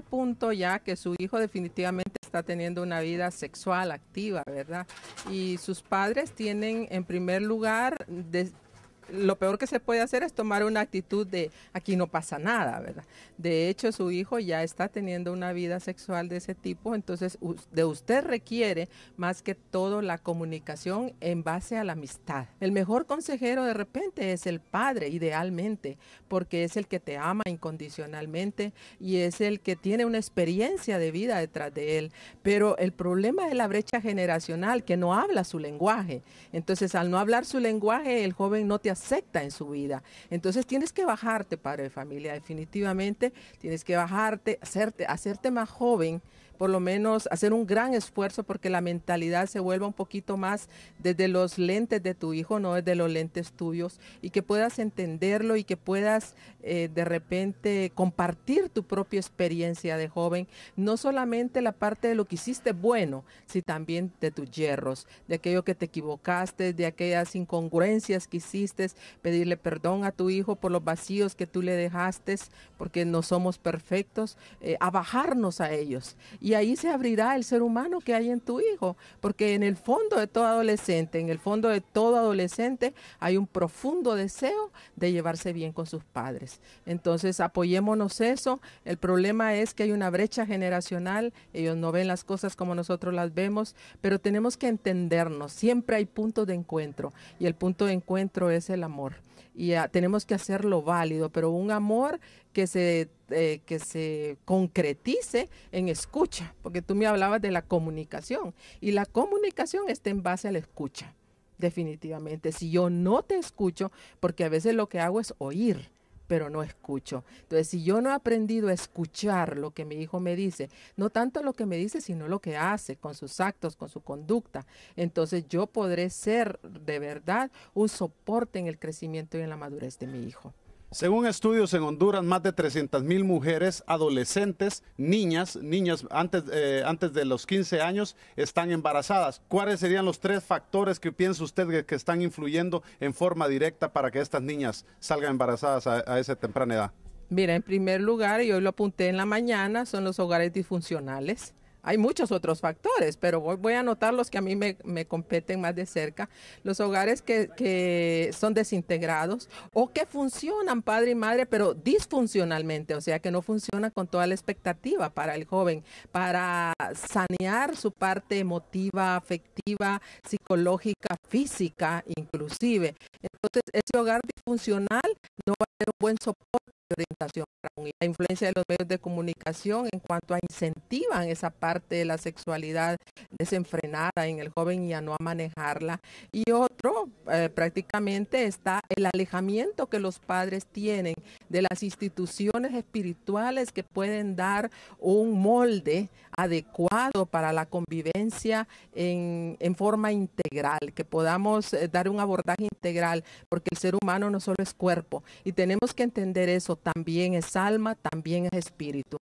punto ya que su hijo definitivamente está teniendo una vida sexual activa, ¿verdad? Y sus padres tienen en primer lugar lo peor que se puede hacer es tomar una actitud de aquí no pasa nada, ¿verdad? De hecho, su hijo ya está teniendo una vida sexual de ese tipo, entonces de usted requiere más que todo la comunicación en base a la amistad. El mejor consejero de repente es el padre, idealmente, porque es el que te ama incondicionalmente y es el que tiene una experiencia de vida detrás de él. Pero el problema es la brecha generacional, que no habla su lenguaje. Entonces, al no hablar su lenguaje, el joven no te hace secta en su vida. Entonces tienes que bajarte, padre de familia, definitivamente, tienes que bajarte, hacerte, hacerte más joven por lo menos hacer un gran esfuerzo porque la mentalidad se vuelva un poquito más desde los lentes de tu hijo, no desde los lentes tuyos, y que puedas entenderlo y que puedas eh, de repente compartir tu propia experiencia de joven, no solamente la parte de lo que hiciste bueno, sino también de tus yerros, de aquello que te equivocaste, de aquellas incongruencias que hiciste, pedirle perdón a tu hijo por los vacíos que tú le dejaste, porque no somos perfectos, eh, abajarnos a ellos y y ahí se abrirá el ser humano que hay en tu hijo, porque en el fondo de todo adolescente, en el fondo de todo adolescente hay un profundo deseo de llevarse bien con sus padres. Entonces apoyémonos eso, el problema es que hay una brecha generacional, ellos no ven las cosas como nosotros las vemos, pero tenemos que entendernos, siempre hay puntos de encuentro y el punto de encuentro es el amor y ah, tenemos que hacerlo válido, pero un amor que se, eh, que se concretice en escucha, porque tú me hablabas de la comunicación y la comunicación está en base a la escucha, definitivamente. Si yo no te escucho, porque a veces lo que hago es oír pero no escucho. Entonces, si yo no he aprendido a escuchar lo que mi hijo me dice, no tanto lo que me dice, sino lo que hace con sus actos, con su conducta, entonces yo podré ser de verdad un soporte en el crecimiento y en la madurez de mi hijo. Según estudios en Honduras, más de mil mujeres, adolescentes, niñas, niñas antes, eh, antes de los 15 años, están embarazadas. ¿Cuáles serían los tres factores que piensa usted que, están influyendo en forma directa para que estas niñas salgan embarazadas a, a esa temprana edad? Mira, en primer lugar, y hoy lo apunté en la mañana, son los hogares disfuncionales. Hay muchos otros factores, pero voy a anotar los que a mí me, competen más de cerca. Los hogares que, son desintegrados o que funcionan padre y madre, pero disfuncionalmente, o sea, que no funciona con toda la expectativa para el joven, para sanear su parte emotiva, afectiva, psicológica, física, inclusive. Entonces, ese hogar disfuncional no va a ser un buen soporte de orientación y la influencia de los medios de comunicación en cuanto a incentivan esa parte de la sexualidad desenfrenada en el joven y a no manejarla. Y otro, eh, prácticamente está el alejamiento que los padres tienen de las instituciones espirituales que pueden dar un molde adecuado para la convivencia en, forma integral, que podamos eh, dar un abordaje integral, porque el ser humano no solo es cuerpo, y tenemos que entender eso, también es alma, también es espíritu.